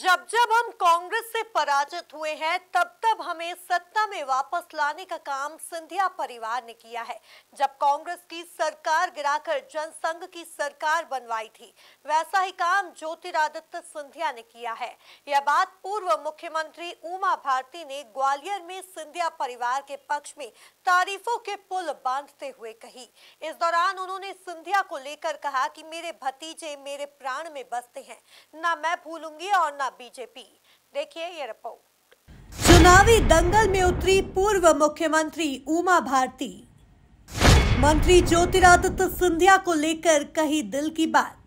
जब जब हम कांग्रेस से पराजित हुए हैं तब तब हमें सत्ता में वापस लाने का काम सिंधिया परिवार ने किया है जब कांग्रेस की सरकार गिराकर जनसंघ की सरकार बनवाई थी वैसा ही काम ज्योतिरादित्य सिंधिया ने किया है यह बात पूर्व मुख्यमंत्री उमा भारती ने ग्वालियर में सिंधिया परिवार के पक्ष में तारीफों के पुल बांधते हुए कही इस दौरान उन्होंने सिंधिया को लेकर कहा कि मेरे भतीजे मेरे प्राण में बसते हैं ना मैं भूलूंगी और न होगा बीजेपी देखिए ये रिपोर्ट चुनावी दंगल में उतरी पूर्व मुख्यमंत्री उमा भारती मंत्री ज्योतिरादित्य सिंधिया को लेकर कही दिल की बात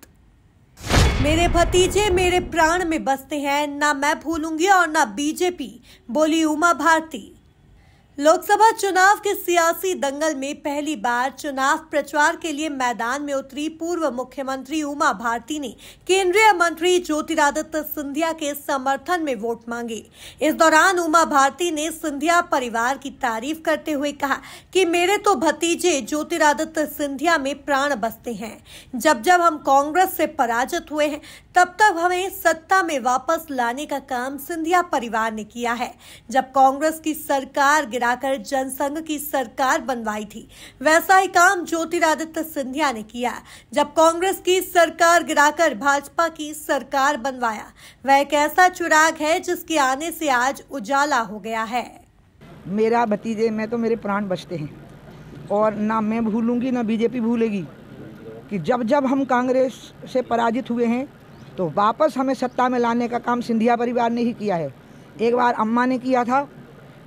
मेरे भतीजे मेरे प्राण में बसते हैं ना मैं भूलूंगी और ना बीजेपी बोली उमा भारती लोकसभा चुनाव के सियासी दंगल में पहली बार चुनाव प्रचार के लिए मैदान में उतरी पूर्व मुख्यमंत्री उमा भारती ने केंद्रीय मंत्री ज्योतिरादित्य सिंधिया के समर्थन में वोट मांगे इस दौरान उमा भारती ने सिंधिया परिवार की तारीफ करते हुए कहा कि मेरे तो भतीजे ज्योतिरादित्य सिंधिया में प्राण बसते हैं जब जब हम कांग्रेस से पराजित हुए हैं तब तब हमें सत्ता में वापस लाने का काम सिंधिया परिवार ने किया है जब कांग्रेस की सरकार गिरा मिलाकर जनसंघ की सरकार बनवाई थी वैसा ही काम ज्योतिरादित्य सिंधिया ने किया जब कांग्रेस की सरकार गिराकर भाजपा की सरकार बनवाया वह एक ऐसा चुराग है जिसके आने से आज उजाला हो गया है मेरा भतीजे में तो मेरे प्राण बचते हैं और ना मैं भूलूंगी ना बीजेपी भूलेगी कि जब जब हम कांग्रेस से पराजित हुए हैं तो वापस हमें सत्ता में लाने का काम सिंधिया परिवार ने ही किया है एक बार अम्मा ने किया था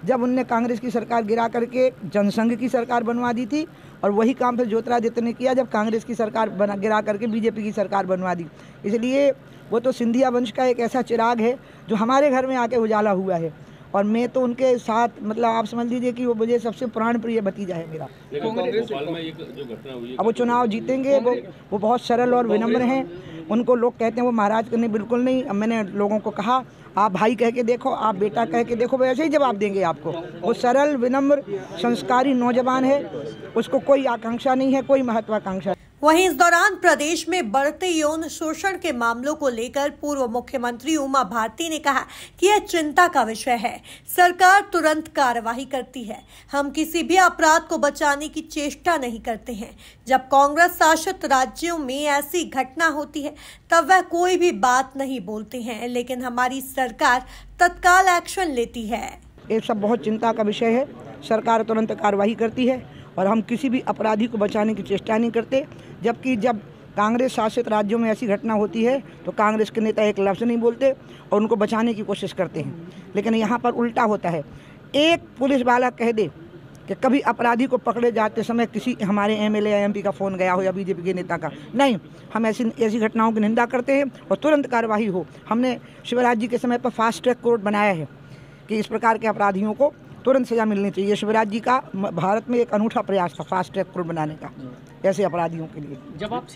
जब उनने कांग्रेस की सरकार गिरा करके जनसंघ की सरकार बनवा दी थी और वही काम फिर ज्योतिरादित्य ने किया जब कांग्रेस की सरकार बना गिरा करके बीजेपी की सरकार बनवा दी इसलिए वो तो सिंधिया वंश का एक ऐसा चिराग है जो हमारे घर में आके उजाला हुआ है और मैं तो उनके साथ मतलब आप समझ लीजिए कि वो मुझे सबसे प्राण प्रिय भतीजा है मेरा अब वो चुनाव जीतेंगे वो वो बहुत सरल और विनम्र हैं उनको लोग कहते हैं वो महाराज करने बिल्कुल नहीं अब मैंने लोगों को कहा आप भाई कह के देखो आप बेटा कह के देखो वैसे ही जवाब देंगे आपको वो सरल विनम्र संस्कारी नौजवान है उसको कोई आकांक्षा नहीं है कोई महत्वाकांक्षा वहीं इस दौरान प्रदेश में बढ़ते यौन शोषण के मामलों को लेकर पूर्व मुख्यमंत्री उमा भारती ने कहा कि यह चिंता का विषय है सरकार तुरंत कार्यवाही करती है हम किसी भी अपराध को बचाने की चेष्टा नहीं करते हैं जब कांग्रेस शासित राज्यों में ऐसी घटना होती है तब वह कोई भी बात नहीं बोलते हैं लेकिन हमारी सरकार तत्काल एक्शन लेती है ये सब बहुत चिंता का विषय है सरकार तुरंत कार्यवाही करती है और हम किसी भी अपराधी को बचाने की चेष्टा नहीं करते जबकि जब कांग्रेस शासित राज्यों में ऐसी घटना होती है तो कांग्रेस के नेता एक लफ्ज़ नहीं बोलते और उनको बचाने की कोशिश करते हैं लेकिन यहाँ पर उल्टा होता है एक पुलिस वाला कह दे कि कभी अपराधी को पकड़े जाते समय किसी हमारे एम एल एम का फ़ोन गया हो या बीजेपी के नेता का नहीं हम ऐसी ऐसी घटनाओं की निंदा करते हैं और तुरंत कार्रवाई हो हमने शिवराज जी के समय पर फास्ट ट्रैक कोर्ट बनाया है कि इस प्रकार के अपराधियों को तुरंत सजा मिलनी चाहिए शिवराज जी का भारत में एक अनूठा प्रयास था फास्ट ट्रैक कोर्ट बनाने का ऐसे अपराधियों के लिए जब आप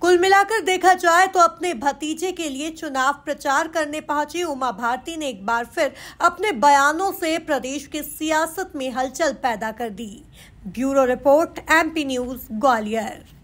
कुल मिलाकर देखा जाए तो अपने भतीजे के लिए चुनाव प्रचार करने पहुंची उमा भारती ने एक बार फिर अपने बयानों से प्रदेश के सियासत में हलचल पैदा कर दी bureau report MP news Gwalior